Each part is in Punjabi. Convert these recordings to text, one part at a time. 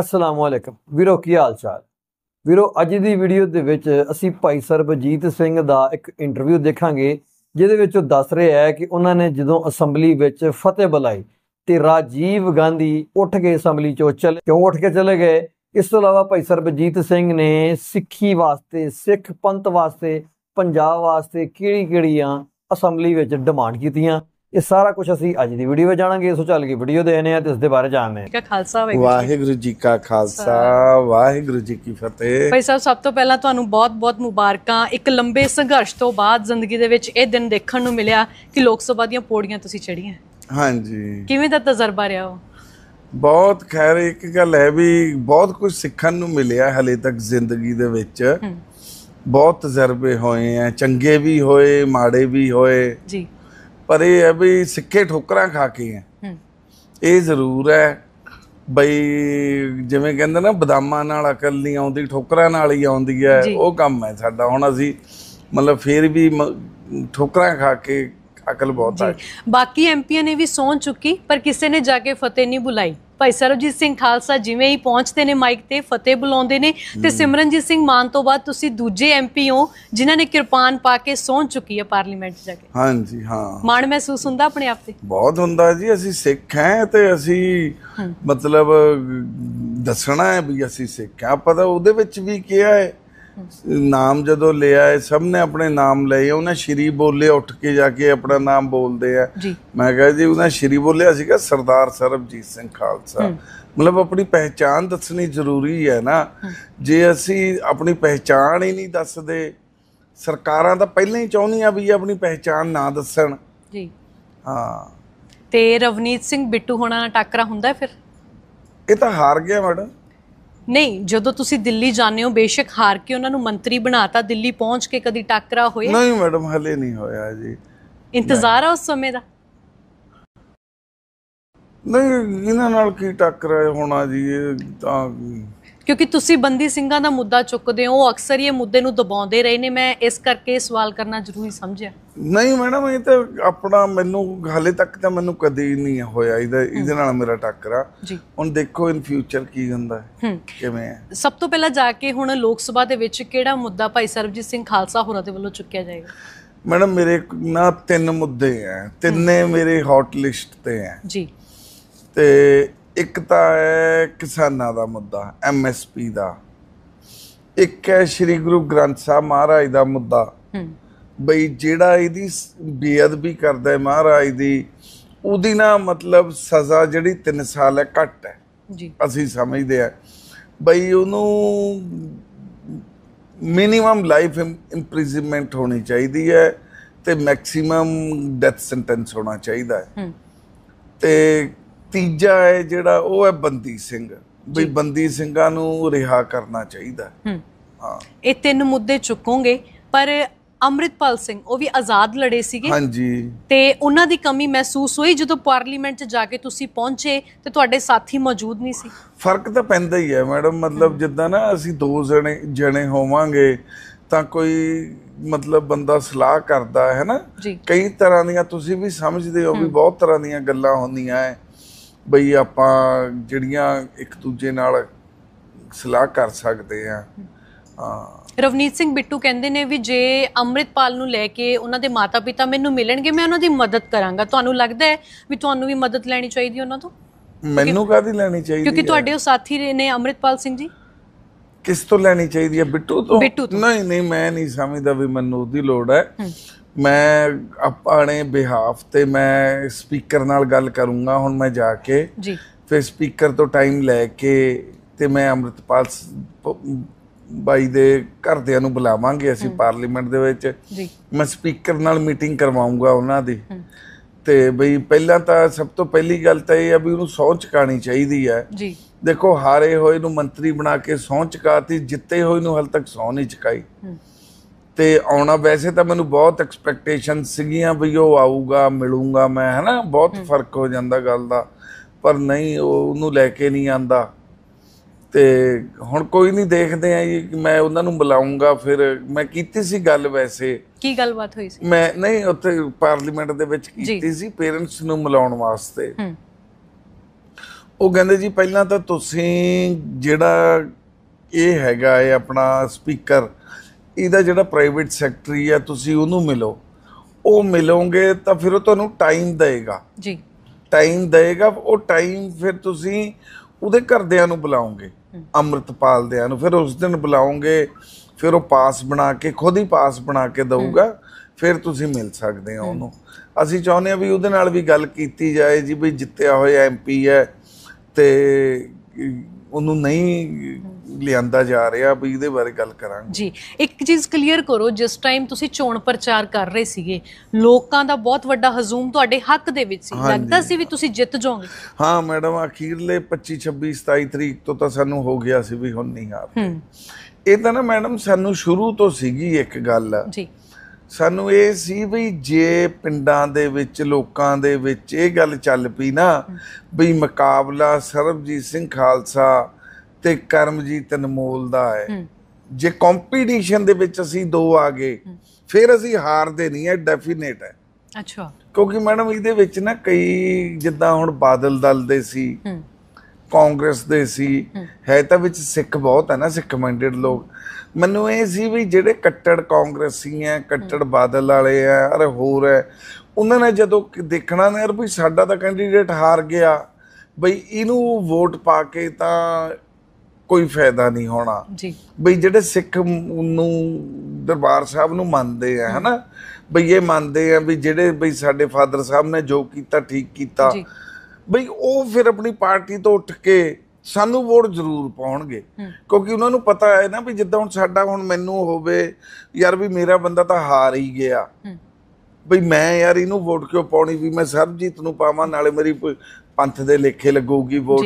ਅਸਲਾਮ ਵਾਲੇਕਮ ਵੀਰੋ ਕੀ ਹਾਲ ਚਾਲ ਵੀਰੋ ਅੱਜ ਦੀ ਵੀਡੀਓ ਦੇ ਵਿੱਚ ਅਸੀਂ ਭਾਈ ਸਰਬਜੀਤ ਸਿੰਘ ਦਾ ਇੱਕ ਇੰਟਰਵਿਊ ਦੇਖਾਂਗੇ ਜਿਹਦੇ ਵਿੱਚ ਉਹ ਦੱਸ ਰਿਹਾ ਹੈ ਕਿ ਉਹਨਾਂ ਨੇ ਜਦੋਂ ਅਸੈਂਬਲੀ ਵਿੱਚ ਫਤਿਹ ਬੁਲਾਈ ਤੇ ਰਾਜੀਵ ਗਾਂਧੀ ਉੱਠ ਕੇ ਅਸੈਂਬਲੀ ਚੋਂ ਚਲੇ ਕਿਉਂ ਉੱਠ ਕੇ ਚਲੇ ਗਏ ਇਸ ਤੋਂ ਇਲਾਵਾ ਭਾਈ ਸਰਬਜੀਤ ਸਿੰਘ ਨੇ ਸਿੱਖੀ ਵਾਸਤੇ ਸਿੱਖ ਪੰਥ ਵਾਸਤੇ ਪੰਜਾਬ ਵਾਸਤੇ ਕਿਹੜੀ-ਕਿਹੜੀਆਂ ਅਸੈਂਬਲੀ ਵਿੱਚ ਡਿਮਾਂਡ ਕੀਤੀਆਂ ਇਹ ਸਾਰਾ ਕੁਝ ਅਸੀਂ ਅੱਜ ਦੀ ਵੀਡੀਓ ਵਿੱਚ ਜਾਣਾਂਗੇ ਸੋ ਚੱਲ ਗਈ ਵੀਡੀਓ ਦੇਖਨੇ ਆ ਤੇ ਇਸ ਦੇ ਬਾਰੇ ਜਾਣਦੇ ਆ ਖਾਲਸਾ ਵਾਹਿਗੁਰੂ ਜੀ ਕਾ ਖਾਲਸਾ ਵਾਹਿਗੁਰੂ ਜੀ ਕੀ ਫਤਿਹ ਭਾਈ ਸਾਹਿਬ ਸਭ ਤੋਂ ਪਹਿਲਾਂ ਤੁਹਾਨੂੰ ਬਹੁਤ-ਬਹੁਤ ਮੁਬਾਰਕਾਂ ਇੱਕ ਲੰਬੇ ਸੰਘਰਸ਼ ਤੋਂ ਬਾਅਦ ਜ਼ਿੰਦਗੀ ਦੇ ਵਿੱਚ ਇਹ ਦਿਨ ਦੇਖਣ ਨੂੰ ਮਿਲਿਆ ਕਿ ਲੋਕ ਸਭਾ ਦੀਆਂ ਪੌੜੀਆਂ ਤੁਸੀਂ ਚੜੀਆਂ ਹਾਂਜੀ ਕਿਵੇਂ ਦਾ ਤਜਰਬਾ ਰਿਹਾ ਉਹ ਬਹੁਤ ਖੈਰ ਇੱਕ ਗੱਲ ਹੈ ਵੀ ਬਹੁਤ ਕੁਝ ਸਿੱਖਣ ਨੂੰ ਮਿਲਿਆ ਹਲੇ ਤੱਕ ਜ਼ਿੰਦਗੀ ਦੇ ਵਿੱਚ ਬਹੁਤ ਤਜਰਬੇ ਹੋਏ ਆ ਚੰਗੇ ਵੀ ਹੋਏ ਮਾੜੇ ਵੀ ਹੋਏ ਜੀ ਪਰ ਇਹ ਹੈ ਵੀ ਸਿੱਕੇ ਠੋਕਰਾਂ ਖਾ ਕੇ ਹੈ ਇਹ ਜ਼ਰੂਰ ਹੈ ਬਈ ਜਿਵੇਂ ਕਹਿੰਦੇ ਨਾ ਬਦਾਮਾਂ ਨਾਲ ਅਕਲ ਨਹੀਂ ਆਉਂਦੀ ਠੋਕਰਾਂ ਨਾਲ ਹੀ ਆਉਂਦੀ ਹੈ ਉਹ ਕੰਮ ਹੈ ਸਾਡਾ ਹੁਣ ਅਸੀਂ ਮਤਲਬ ਫੇਰ ਵੀ ਠੋਕਰਾਂ ਖਾ ਕੇ ਅਕਲ ਬਹੁਤ ਆ ਬਾਕੀ ਐਮਪੀਆਂ ਨੇ ਵੀ ਸੌਂ ਚੁੱਕੀ ਪਰ ਕਿਸੇ ਨੇ ਜਾ ਕੇ ਫਤਿਹ ਨਹੀਂ ਬੁਲਾਈ ਭਾਈ ਸਰਬਜੀਤ ਸਿੰਘ ਖਾਲਸਾ ਜਿਵੇਂ ਹੀ ਪਹੁੰਚਦੇ ਨੇ ਮਾਈਕ ਤੇ ਫਤਿਹ ਬੁਲਾਉਂਦੇ ਨੇ ਤੇ ਸਿਮਰਨਜੀਤ ਸਿੰਘ ਮਾਨ ਤੋਂ ਬਾਅਦ ਤੁਸੀਂ ਦੂਜੇ ਐਮਪੀ ਹੋ ਜਿਨ੍ਹਾਂ ਨੇ ਕਿਰਪਾਨ ਪਾ ਕੇ ਸੌਂ ਚੁੱਕੀ ਹੈ ਪਾਰਲੀਮੈਂਟ ਜਾ ਕੇ ਹਾਂਜੀ ਹਾਂ ਮਾਣ ਮਹਿਸੂਸ ਹੁੰਦਾ ਆਪਣੇ ਆਪ ਤੇ ਬਹੁਤ ਹੁੰਦਾ ਜੀ ਅਸੀਂ ਸਿੱਖ ਹਾਂ ਤੇ ਅਸੀਂ ਮਤਲਬ ਦੱਸਣਾ ਹੈ ਵੀ ਅਸੀਂ ਸਿੱਖ ਆ ਪਤਾ ਉਹਦੇ ਵਿੱਚ ਵੀ ਕਿਹਾ ਹੈ ਨਾਮ ਜਦੋਂ ਲਿਆ ਹੈ ਸਭ ਨੇ ਆਪਣੇ ਨਾਮ ਲਏ ਉਹਨੇ ਸ਼੍ਰੀ ਬੋਲੇ ਉੱਠ ਕੇ ਜਾ ਕੇ ਆਪਣਾ ਨਾਮ ਬੋਲਦੇ ਆ ਮੈਂ ਕਿਹਾ ਜੀ ਉਹਨੇ ਸ਼੍ਰੀ ਬੋਲਿਆ ਸੀਗਾ ਸਰਦਾਰ ਸਰਬਜੀਤ ਸਿੰਘ ਖਾਲਸਾ ਮਤਲਬ ਆਪਣੀ ਪਹਿਚਾਨ ਦੱਸਣੀ ਜ਼ਰੂਰੀ ਹੈ ਨਾ ਜੇ ਅਸੀਂ ਆਪਣੀ ਪਹਿਚਾਨ ਹੀ ਨਹੀਂ ਦੱਸਦੇ ਸਰਕਾਰਾਂ ਤਾਂ ਪਹਿਲਾਂ ਹੀ ਚਾਹੁੰਦੀਆਂ ਵੀ ਆਪਣੀ ਪਹਿਚਾਨ ਨਾ ਦੱਸਣ ਜੀ ਹਾਂ ਤੇ ਰਵਨੀਤ ਸਿੰਘ ਬਿੱਟੂ ਹੋਣਾ ਟੱਕਰਾ ਹੁੰਦਾ ਫਿਰ ਇਹ ਤਾਂ ਹਾਰ ਗਿਆ ਮੈਡਮ ਨਹੀਂ ਜਦੋਂ ਤੁਸੀਂ ਦਿੱਲੀ ਜਾਂਦੇ ਹੋ ਬੇਸ਼ੱਕ ਹਾਰ ਕੇ ਉਹਨਾਂ ਨੂੰ ਮੰਤਰੀ ਬਣਾਤਾ ਦਿੱਲੀ ਪਹੁੰਚ ਕੇ ਕਦੀ ਟੱਕਰਾ ਹੋਇਆ ਨਹੀਂ ਮੈਡਮ ਹਲੇ ਨਹੀਂ ਹੋਇਆ ਜੀ ਇੰਤਜ਼ਾਰ ਆ ਉਸ ਸਮੇਂ ਦਾ ਨਹੀਂ ਇਹਨਾਂ ਨਾਲ ਕੀ ਟੱਕਰ ਹੋਣਾ ਜੀ ਇਹ ਤਾਂ ਕਿਉਂਕਿ ਤੁਸੀਂ ਬੰਦੀ ਸਿੰਘਾਂ ਦਾ ਮੁੱਦਾ ਚੁੱਕਦੇ ਹੋ ਉਹ ਅਕਸਰ ਇਹ ਮੁੱਦੇ ਨੂੰ ਦਬਾਉਂਦੇ ਰਹੇ ਨੇ ਮੈਂ ਇਸ ਕਰਕੇ ਸਵਾਲ ਕਰਨਾ ਜ਼ਰੂਰੀ ਸਮਝਿਆ ਨਹੀਂ ਮੈਡਮ ਇਹ ਤਾਂ ਆਪਣਾ ਮੈਨੂੰ ਹਾਲੇ ਤੱਕ ਤਾਂ ਮੈਨੂੰ ਕਦੇ ਨਹੀਂ ਹੋਇਆ ਇਹਦਾ ਇਹਦੇ ਨਾਲ ਮੇਰਾ ਟੱਕਰਾ ਹੁਣ ਦੇਖੋ ਇਨ ਫਿਊਚਰ ਕੀ ਹੁੰਦਾ ਹੈ ਕਿਵੇਂ ਹੈ ਸਭ ਤੋਂ ਪਹਿਲਾਂ ਜਾ ਕੇ ਹੁਣ ਲੋਕ ਸਭਾ ਦੇ ਵਿੱਚ ਕਿਹੜਾ ਮੁੱਦਾ ਭਾਈ ਸਰਬਜੀਤ ਸਿੰਘ ਖਾਲਸਾ ਹੋਰਾਂ ਦੇ ਵੱਲੋਂ ਚੁੱਕਿਆ ਜਾਏਗਾ ਮੈਡਮ ਮੇਰੇ ਨਾ ਤਿੰਨ ਮੁੱਦੇ ਆ ਤਿੰਨੇ ਮੇਰੇ ਹੌਟ ਲਿਸਟ ਤੇ ਆ ਜੀ ਤੇ ਇੱਕ ਤਾਂ ਹੈ ਕਿਸਾਨਾਂ ਦਾ ਮੁੱਦਾ ਐਮਐਸਪੀ ਦਾ ਇੱਕ ਹੈ ਸ੍ਰੀ ਗੁਰੂ ਗ੍ਰੰਥ ਸਾਹਿਬ ਮਹਾਰਾਜ ਦਾ ਮੁੱਦਾ ਹੂੰ ਬਈ ਜਿਹੜਾ ਇਹਦੀ ਬੇਅਦਬੀ ਕਰਦਾ ਹੈ ਮਹਾਰਾਜ ਦੀ ਉਹਦੀ ਨਾ ਮਤਲਬ ਸਜ਼ਾ ਜਿਹੜੀ 3 ਸਾਲ ਹੈ ਘੱਟ ਹੈ ਜੀ ਅਸੀਂ ਸਮਝਦੇ ਆ ਬਈ ਉਹਨੂੰ ਮਿਨੀਮਮ ਲਾਈਫ ਇੰਪ੍ਰਿਜ਼ਨਮੈਂਟ ਹੋਣੀ ਚਾਹੀਦੀ ਹੈ ਤੇ ਮੈਕਸਿਮਮ ਡੈਥ ਸੈਂਟੈਂਸ ਹੋਣਾ ਚਾਹੀਦਾ ਹੈ ਤੇ ਤੀਜਾ ਹੈ ਜਿਹੜਾ ਉਹ ਹੈ ਬੰਦੀ ਸਿੰਘ ਵੀ ਬੰਦੀ ਸਿੰਘਾਂ ਨੂੰ ਰਿਹਾ ਕਰਨਾ ਚਾਹੀਦਾ ਹਾਂ ਇਹ ਤਿੰਨ ਮੁੱਦੇ ਚੁੱਕੋਗੇ ਪਰ ਅਮਰਿਤਪਾਲ ਸਿੰਘ ਉਹ ਵੀ ਆਜ਼ਾਦ ਲੜੇ ਸੀਗੇ ਹਾਂਜੀ ਤੇ ਉਹਨਾਂ ਦੀ ਕਮੀ ਮਹਿਸੂਸ ਹੋਈ ਜਦੋਂ ਪਾਰਲੀਮੈਂਟ 'ਚ ਜਾ ਕੇ ਤੁਸੀਂ ਪਹੁੰਚੇ ਤੇ ਤੁਹਾਡੇ ਸਾਥੀ ਮੌਜੂਦ ਨਹੀਂ ਸੀ ਫਰਕ ਤਾਂ ਪੈਂਦਾ ਹੀ ਹੈ ਮੈਡਮ ਮਤਲਬ ਜਿੱਦਾਂ ਨਾ ਅਸੀਂ ਦੋ ਜਣੇ ਜਣੇ ਹੋਵਾਂਗੇ ਤਾਂ ਕੋਈ ਮਤਲਬ ਬੰਦਾ ਸਲਾਹ ਕਰਦਾ ਹੈ ਨਾ ਕਈ ਤਰ੍ਹਾਂ ਦੀਆਂ ਤੁਸੀਂ ਵੀ ਸਮਝਦੇ ਹੋ ਵੀ ਬਹੁਤ ਤਰ੍ਹਾਂ ਦੀਆਂ ਗੱਲਾਂ ਹੁੰਦੀਆਂ ਐ ਬਈ ਆਪਾਂ ਜਿਹੜੀਆਂ ਇੱਕ ਦੂਜੇ ਨਾਲ ਸਲਾਹ ਕਰ ਸਕਦੇ ਆ ਰਵਨੀਤ ਸਿੰਘ ਬਿੱਟੂ ਕਹਿੰਦੇ ਨੇ ਵੀ ਜੇ ਅੰਮ੍ਰਿਤਪਾਲ ਨੂੰ ਲੈ ਕੇ ਉਹਨਾਂ ਦੇ ਮਾਤਾ-ਪਿਤਾ ਮੈਨੂੰ ਮਿਲਣਗੇ ਮੈਂ ਉਹਨਾਂ ਦੀ ਮਦਦ ਕਰਾਂਗਾ ਤੁਹਾਨੂੰ ਲੱਗਦਾ ਹੈ ਵੀ ਤੁਹਾਨੂੰ ਵੀ ਮਦਦ ਲੈਣੀ ਚਾਹੀਦੀ ਉਹਨਾਂ ਤੋਂ ਮੈਨੂੰ ਕਾਦੀ ਲੈਣੀ ਚਾਹੀਦੀ ਕਿਉਂਕਿ ਤੁਹਾਡੇ ਉਹ ਸਾਥੀ ਨੇ ਅੰਮ੍ਰਿਤਪਾਲ ਸਿੰਘ ਜੀ ਕਿਸ ਤੋਂ ਲੈਣੀ ਚਾਹੀਦੀ ਹੈ ਬਿੱਟੂ ਤੋਂ ਨਹੀਂ ਨਹੀਂ ਮੈਂ ਨਹੀਂ ਸਮਝਦਾ ਵੀ ਮੈਨੂੰ ਉਹਦੀ ਲੋੜ ਹੈ ਮੈਂ ਆਪਣੇ ਬਿਹਾਫ ਤੇ ਮੈਂ ਸਪੀਕਰ ਨਾਲ ਗੱਲ ਕਰੂੰਗਾ ਹੁਣ ਮੈਂ ਜਾ ਕੇ ਜੀ ਫਿਰ ਸਪੀਕਰ ਤੋਂ ਟਾਈਮ ਲੈ ਕੇ ਤੇ ਮੈਂ ਅਮਰਿਤਪਾਲ ਬਾਈ ਦੇ ਘਰਦਿਆਂ ਨੂੰ ਬੁਲਾਵਾਂਗੇ ਅਸੀਂ ਪਾਰਲੀਮੈਂਟ ਦੇ ਵਿੱਚ ਜੀ ਮੈਂ ਸਪੀਕਰ ਨਾਲ ਮੀਟਿੰਗ ਕਰਵਾਉਂਗਾ ਉਹਨਾਂ ਦੀ ਤੇ ਬਈ ਪਹਿਲਾਂ ਤਾਂ ਸਭ ਤੋਂ ਪਹਿਲੀ ਗੱਲ ਤਾਂ ਇਹ ਆ ਵੀ ਉਹਨੂੰ ਸੌਂ ਚਕਾਣੀ ਚਾਹੀਦੀ ਹੈ ਜੀ ਦੇਖੋ ਹਾਰੇ ਹੋਏ ਨੂੰ ਮੰਤਰੀ ਬਣਾ ਕੇ ਸੌਂ ਚਕਾਤੀ ਜਿੱਤੇ ਹੋਏ ਨੂੰ ਹਲ ਤੱਕ ਸੌਂ ਨਹੀਂ ਚਕਾਈ ਤੇ ਆਉਣਾ ਵੈਸੇ ਤਾਂ ਮੈਨੂੰ ਬਹੁਤ ਐਕਸਪੈਕਟੇਸ਼ਨ ਸੀਗੀਆਂ ਵੀ ਉਹ ਆਊਗਾ ਮਿਲੂਗਾ ਮੈਂ ਹਨਾ ਬਹੁਤ ਫਰਕ ਹੋ ਜਾਂਦਾ ਗੱਲ ਦਾ ਪਰ ਨਹੀਂ ਉਹ ਉਹਨੂੰ ਲੈ ਕੇ ਨਹੀਂ ਆਂਦਾ ਤੇ ਹੁਣ ਕੋਈ ਨਹੀਂ ਦੇਖਦੇ ਆ ਜੀ ਮੈਂ ਉਹਨਾਂ ਨੂੰ ਬੁਲਾਉਂਗਾ ਫਿਰ ਮੈਂ ਕੀਤੀ ਸੀ ਗੱਲ ਵੈਸੇ ਕੀ ਗੱਲਬਾਤ ਹੋਈ ਸੀ ਮੈਂ ਨਹੀਂ ਉੱਥੇ ਪਾਰਲੀਮੈਂਟ ਦੇ ਵਿੱਚ ਕੀਤੀ ਸੀ ਪੇਰੈਂਟਸ ਨੂੰ ਮਿਲਾਉਣ ਵਾਸਤੇ ਉਹ ਕਹਿੰਦੇ ਜੀ ਪਹਿਲਾਂ ਤਾਂ ਤੁਸੀਂ ਜਿਹੜਾ ਇਹ ਹੈਗਾ ਇਹ ਆਪਣਾ ਸਪੀਕਰ ਇਹਦਾ ਜਿਹੜਾ ਪ੍ਰਾਈਵੇਟ ਸੈਕਟਰੀ ਆ ਤੁਸੀਂ ਉਹਨੂੰ ਮਿਲੋ ਉਹ ਮਿਲੋਗੇ ਤਾਂ ਫਿਰ ਉਹ ਤੁਹਾਨੂੰ ਟਾਈਮ ਦੇਗਾ ਜੀ ਟਾਈਮ ਦੇਗਾ ਉਹ ਟਾਈਮ ਫਿਰ ਤੁਸੀਂ ਉਹਦੇ ਘਰਦਿਆਂ ਨੂੰ ਬੁਲਾਉਂਗੇ ਅੰਮ੍ਰਿਤਪਾਲ ਦਿਆਂ ਨੂੰ ਫਿਰ ਉਸ ਦਿਨ ਬੁਲਾਉਂਗੇ ਫਿਰ ਉਹ ਪਾਸ ਬਣਾ ਕੇ ਖੁਦ ਹੀ ਪਾਸ ਬਣਾ ਕੇ ਦਊਗਾ ਫਿਰ ਤੁਸੀਂ ਮਿਲ ਸਕਦੇ ਹੋ ਉਹਨੂੰ ਅਸੀਂ ਚਾਹੁੰਦੇ ਆ ਵੀ ਉਹਦੇ ਨਾਲ ਵੀ ਗੱਲ ਕੀਤੀ ਜਾਏ ਜੀ ਵੀ ਜਿੱਤਿਆ ਹੋਇਆ ਐਮਪੀ ਹੈ ਤੇ ਉਹਨੂੰ ਨਹੀਂ ਲਿਆਂਦਾ ਜਾ ਰਿਹਾ ਵੀ ਇਹਦੇ ਬਾਰੇ ਗੱਲ ਕਰਾਂਗੇ ਜੀ ਇੱਕ ਚੀਜ਼ ਕਲੀਅਰ ਕਰੋ ਜਿਸ ਟਾਈਮ ਤੁਸੀਂ ਚੋਣ ਪ੍ਰਚਾਰ ਕਰ ਰਹੇ ਸੀਗੇ ਲੋਕਾਂ ਦਾ ਬਹੁਤ ਵੱਡਾ ਹਜ਼ੂਮ ਤੁਹਾਡੇ ਹੱਕ ਦੇ ਵਿੱਚ ਸੀ ਲੱਗਦਾ ਸੀ ਵੀ ਤੁਸੀਂ ਜਿੱਤ ਜਾਓਗੇ ਹਾਂ ਮੈਡਮ ਅਖੀਰਲੇ 25 26 27 ਤਰੀਕ ਤੋਂ ਤਾਂ ਸਾਨੂੰ ਹੋ ਗਿਆ ਸੀ ਵੀ ਹੁਣ ਨਹੀਂ ਆਪ ਇਹ ਤਾਂ ਨਾ ਮੈਡਮ ਸਾਨੂੰ ਸ਼ੁਰੂ ਤੋਂ ਸੀਗੀ ਇੱਕ ਗੱਲ ਜੀ ਸਾਨੂੰ ਇਹ ਸੀ ਵੀ ਜੇ ਪਿੰਡਾਂ ਦੇ ਵਿੱਚ ਲੋਕਾਂ ਦੇ ਵਿੱਚ ਇਹ ਗੱਲ ਚੱਲ ਪਈ ਨਾ ਵੀ ਮੁਕਾਬਲਾ ਸਰਬਜੀਤ ਸਿੰਘ ਖਾਲਸਾ ਤੇ ਕਰਮਜੀਤ ਅਨਮੋਲ ਦਾ ਹੈ ਜੇ ਕੰਪੀਟੀਸ਼ਨ ਦੇ ਵਿੱਚ ਅਸੀਂ ਦੋ ਆ ਗਏ ਫਿਰ ਅਸੀਂ ਹਾਰਦੇ ਨਹੀਂ ਐ ਡੈਫੀਨੇਟ ਹੈ ਅੱਛਾ ਕਿਉਂਕਿ ਮੈਡਮ ਇਹਦੇ ਵਿੱਚ ਨਾ ਕਈ ਜਿੱਦਾਂ ਹੁਣ ਬਾਦਲ ਦਲ ਦੇ ਸੀ ਕਾਂਗਰਸ ਦੇ ਸੀ ਹੈ ਤਾਂ ਵਿੱਚ ਸਿੱਖ ਬਹੁਤ ਹੈ ਨਾ ਸਿੱਖ ਮਾਈਂਡਡ ਲੋਕ ਮੈਨੂੰ ਇਹ ਸੀ ਵੀ ਜਿਹੜੇ ਕੱਟੜ ਕਾਂਗਰਸੀ ਆ ਕੱਟੜ ਬਾਦਲ ਵਾਲੇ ਆ ਅਰ ਹੋਰ ਹੈ ਉਹਨਾਂ ਨੇ ਜਦੋਂ ਦੇਖਣਾ ਨਾ ਅਰ ਵੀ ਸਾਡਾ ਤਾਂ ਕੈਂਡੀਡੇਟ ਹਾਰ ਗਿਆ ਬਈ ਇਹਨੂੰ ਵੋਟ ਪਾ ਕੇ ਤਾਂ ਕੋਈ ਫਾਇਦਾ ਨਹੀਂ ਹੋਣਾ ਜੀ ਬਈ ਜਿਹੜੇ ਸਿੱਖ ਨੂੰ ਦਰਬਾਰ ਸਾਹਿਬ ਨੂੰ ਮੰਨਦੇ ਆ ਹਨਾ ਬਈ ਇਹ ਮੰਨਦੇ ਆ ਵੀ ਜਿਹੜੇ ਬਈ ਸਾਡੇ ਫਾਦਰ ਸਾਹਿਬ ਨੇ ਜੋ ਕੀਤਾ ਠੀਕ ਕੀਤਾ ਬਈ ਉਹ ਫਿਰ ਆਪਣੀ ਪਾਰਟੀ ਤੋਂ ਉੱਠ ਕੇ ਸਾਨੂੰ ਵੋਟ ਜ਼ਰੂਰ ਪਾਉਣਗੇ ਕਿਉਂਕਿ ਉਹਨਾਂ ਨੂੰ ਪਤਾ ਹੈ ਨਾ ਵੀ ਜਿੱਦਾਂ ਹੁਣ ਸਾਡਾ ਹੁਣ ਮੈਨੂੰ ਹੋਵੇ ਯਾਰ ਵੀ ਮੇਰਾ ਬੰਦਾ ਤਾਂ ਹਾਰ ਹੀ ਗਿਆ ਬਈ ਮੈਂ ਯਾਰ ਇਹਨੂੰ ਵੋਟ ਕਿਉਂ ਪਾਉਣੀ ਵੀ ਮੈਂ ਸਰਬਜੀਤ ਨੂੰ ਪਾਵਾਂ ਨਾਲੇ ਮੇਰੀ ਪੰਥ ਦੇ ਲੇਖੇ ਲੱਗੂਗੀ ਵੋਟ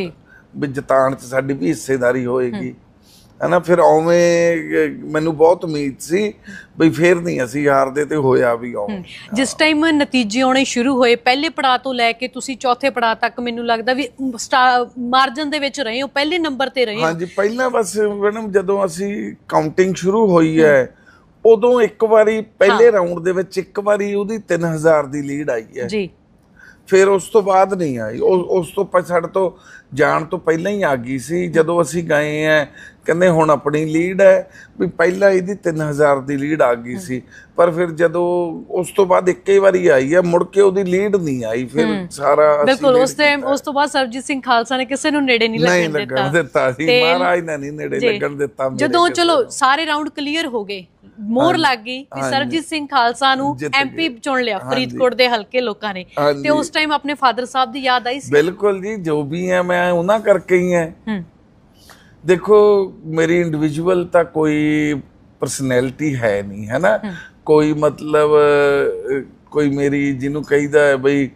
ਵੀ ਜਤਾਨ 'ਚ ਸਾਡੀ ਵੀ ਹਿੱਸੇਦਾਰੀ ਹੋਏਗੀ ਹਨਾ ਫਿਰ ਓਵੇਂ ਮੈਨੂੰ ਬਹੁਤ ਉਮੀਦ ਸੀ ਵੀ ਫੇਰ ਨਹੀਂ ਅਸੀਂ ਹਾਰਦੇ ਤੇ ਹੋਇਆ ਵੀ ਆਉਂ ਜਿਸ ਟਾਈਮ ਨਤੀਜੇ ਆਉਣੇ ਸ਼ੁਰੂ ਹੋਏ ਪਹਿਲੇ ਪੜਾਅ ਤੋਂ ਲੈ ਕੇ ਤੁਸੀਂ ਚੌਥੇ ਪੜਾਅ ਤੱਕ ਮੈਨੂੰ ਲੱਗਦਾ ਵੀ ਮਾਰਜਨ ਦੇ ਵਿੱਚ ਰਹੇ ਹੋ ਪਹਿਲੇ ਨੰਬਰ ਤੇ ਰਹੇ ਹਾਂਜੀ ਪਹਿਲਾਂ ਬਸ ਮੈਡਮ ਜਦੋਂ ਅਸੀਂ ਕਾਊਂਟਿੰਗ ਸ਼ੁਰੂ ਹੋਈ ਹੈ ਉਦੋਂ ਇੱਕ ਵਾਰੀ ਪਹਿਲੇ ਰਾਉਂਡ ਦੇ ਵਿੱਚ ਇੱਕ ਵਾਰੀ ਉਹਦੀ 3000 ਦੀ ਲੀਡ ਆਈ ਹੈ ਜੀ ਫਿਰ ਉਸ ਤੋਂ ਬਾਅਦ ਨਹੀਂ ਆਈ ਉਸ ਤੋਂ ਪਛੜ ਤੋਂ ਜਾਣ ਤੋਂ ਪਹਿਲਾਂ ਹੀ ਆ ਗਈ ਸੀ ਜਦੋਂ ਅਸੀਂ ਗਏ ਆ ਕਹਿੰਦੇ ਹੁਣ ਆਪਣੀ ਲੀਡ ਹੈ ਵੀ ਪਹਿਲਾਂ ਇਹਦੀ 3000 ਦੀ ਲੀਡ ਆ ਗਈ ਸੀ ਪਰ ਫਿਰ ਜਦੋਂ ਉਸ ਤੋਂ ਬਾਅਦ ਇੱਕੇ ਵਾਰੀ ਆਈ ਹੈ ਮੁੜ ਕੇ ਉਹਦੀ ਲੀਡ ਨਹੀਂ ਆਈ ਫਿਰ ਸਾਰਾ ਬਿਲਕੁਲ ਉਸ ਟਾਈਮ ਉਸ ਤੋਂ ਬਾਅਦ ਸਰਜੀਤ ਸਿੰਘ ਖਾਲਸਾ ਨੇ ਕਿਸੇ ਨੂੰ ਨੇੜੇ ਨਹੀਂ ਲੱਗਣ ਦਿੱਤਾ ਨਹੀਂ ਲੱਗਣ ਦਿੱਤਾ ਸੀ ਮਹਾਰਾਜ ਨੇ ਨਹੀਂ ਨੇੜੇ ਲੱਗਣ ਦਿੱਤਾ ਜਦੋਂ ਚਲੋ ਸਾਰੇ ਰਾਉਂਡ ਕਲੀਅਰ ਹੋ ਗਏ ਮੋਰ ਲੱਗ ਗਈ ਕਿ ਸਰਜੀਤ ਸਿੰਘ ਖਾਲਸਾ ਨੂੰ ਐਮਪੀ ਚੁਣ ਲਿਆ ਫਰੀਦਕੋਟ ਦੇ ਹਲਕੇ ਲੋਕਾਂ ਨੇ ਤੇ ਉਸ ਟਾਈਮ ਆਪਣੇ ਫਾਦਰ ਸਾਹਿਬ ਦੀ ਯਾਦ ਆਈ ਸੀ ਬਿਲਕੁਲ ਜੀ ਜੋ ਵੀ ਹੈ ਮੈਂ ਉਹਨਾਂ ਕਰਕੇ ਹੀ ਹੈ ਦੇਖੋ ਮੇਰੀ ਇੰਡੀਵਿਜੂਅਲ ਤਾਂ ਕੋਈ ਪਰਸਨੈਲਿਟੀ ਹੈ ਨਹੀਂ ਹੈ ਨਾ ਕੋਈ ਮਤਲਬ ਕੋਈ ਮੇਰੀ ਜਿਹਨੂੰ ਕਹੀਦਾ ਹੈ ਬਈ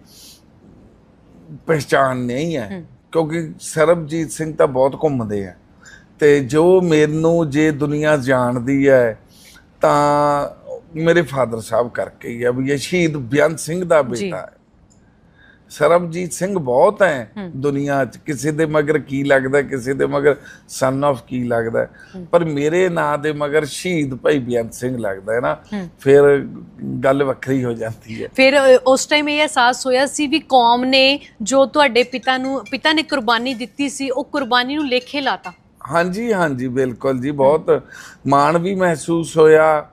ਪਛਾਣ ਨਹੀਂ ਹੈ ਕਿਉਂਕਿ ਸਰਬਜੀਤ ਸਿੰਘ ਤਾਂ ਬਹੁਤ ਘੁੰਮਦੇ ਆ ਤੇ ਜੋ ਮੈਨੂੰ ਜੇ ਦੁਨੀਆ ਜਾਣਦੀ ਹੈ ਤਾਂ ਮੇਰੇ ਫਾਦਰ ਸਾਹਿਬ ਕਰਕੇ ਹੀ ਆ ਵੀ ਇਹ ਸ਼ਹੀਦ ਬਿਆਨ ਸਿੰਘ ਦਾ ਬੇਟਾ ਹੈ ਸਰਬਜੀਤ ਸਿੰਘ ਬਹੁਤ ਹੈ ਦੁਨੀਆ 'ਚ ਕਿਸੇ ਦੇ ਮਗਰ ਕੀ ਲੱਗਦਾ ਕਿਸੇ ਦੇ ਮਗਰ ਸਨ ਆਫ ਕੀ ਲੱਗਦਾ ਪਰ ਮੇਰੇ ਨਾਂ ਦੇ ਮਗਰ ਸ਼ਹੀਦ ਭਾਈ ਬਿਆਨ ਸਿੰਘ ਲੱਗਦਾ ਹੈ ਨਾ ਫਿਰ ਗੱਲ ਵੱਖਰੀ ਹੋ ਜਾਂਦੀ ਹੈ ਫਿਰ ਉਸ ਟਾਈਮ ਇਹ ਅਹਿਸਾਸ ਹੋਇਆ ਸੀ ਵੀ ਕੌਮ ਨੇ ਜੋ ਤੁਹਾਡੇ ਪਿਤਾ ਨੂੰ ਪਿਤਾ ਨੇ ਕੁਰਬਾਨੀ ਦਿੱਤੀ ਸੀ ਉਹ ਕੁਰਬਾਨੀ ਨੂੰ ਲੇਖੇ ਲਾਤਾ ਹਾਂਜੀ ਹਾਂਜੀ ਬਿਲਕੁਲ ਜੀ ਬਹੁਤ ਮਾਣ ਵੀ ਮਹਿਸੂਸ ਹੋਇਆ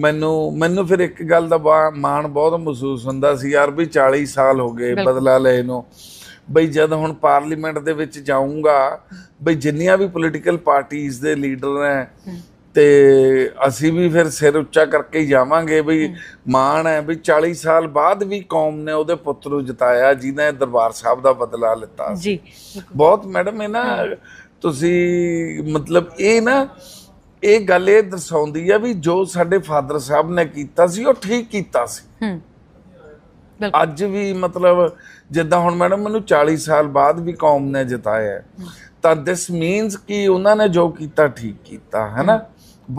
ਮੈਨੂੰ ਮੈਨੂੰ ਫਿਰ ਇੱਕ ਗੱਲ ਦਾ ਮਾਣ ਬਹੁਤ ਮਹਿਸੂਸ ਹੁੰਦਾ ਸੀ ਯਾਰ ਵੀ 40 ਸਾਲ ਹੋ ਗਏ ਬਦਲਾ ਲੈ ਨੂੰ ਬਈ ਜਦ ਹੁਣ ਪਾਰਲੀਮੈਂਟ ਦੇ ਵਿੱਚ ਜਾਊਂਗਾ ਬਈ ਜਿੰਨੀਆਂ ਵੀ ਪੋਲੀਟੀਕਲ ਪਾਰਟੀਆਂ ਦੇ ਲੀਡਰ ਨੇ ਤੇ ਅਸੀਂ ਵੀ ਫਿਰ ਸਿਰ ਉੱਚਾ ਕਰਕੇ ਹੀ ਜਾਵਾਂਗੇ ਬਈ ਮਾਣ ਹੈ ਬਈ 40 ਸਾਲ ਬਾਅਦ ਵੀ ਕੌਮ ਨੇ ਉਹਦੇ ਪੁੱਤ ਨੂੰ ਜਿਤਾਇਆ ਜਿਹਨੇ ਦਰਬਾਰ ਸਾਹਿਬ ਦਾ ਬਦਲਾ ਲਿੱਤਾ ਜੀ ਬਹੁਤ ਮੈਡਮ ਇਹ ਨਾ ਤੁਸੀਂ ਮਤਲਬ ਇਹ ਨਾ ਇਹ ਗੱਲ ਇਹ ਦਰਸਾਉਂਦੀ ਆ ਵੀ ਜੋ ਸਾਡੇ ਫਾਦਰ ਸਾਹਿਬ ਨੇ ਕੀਤਾ ਸੀ ਉਹ ਠੀਕ ਕੀਤਾ ਸੀ ਹੂੰ ਅੱਜ ਵੀ ਮਤਲਬ ਜਿੱਦਾਂ ਹੁਣ ਮੈਡਮ ਮੈਨੂੰ 40 ਸਾਲ ਬਾਅਦ ਵੀ ਕੌਮ ਨੇ ਜਿਤਾਇਆ ਤਾਂ ਦਿਸ ਮੀਨਸ ਕਿ ਉਹਨਾਂ ਨੇ ਜੋ ਕੀਤਾ ਠੀਕ ਕੀਤਾ ਹੈ ਨਾ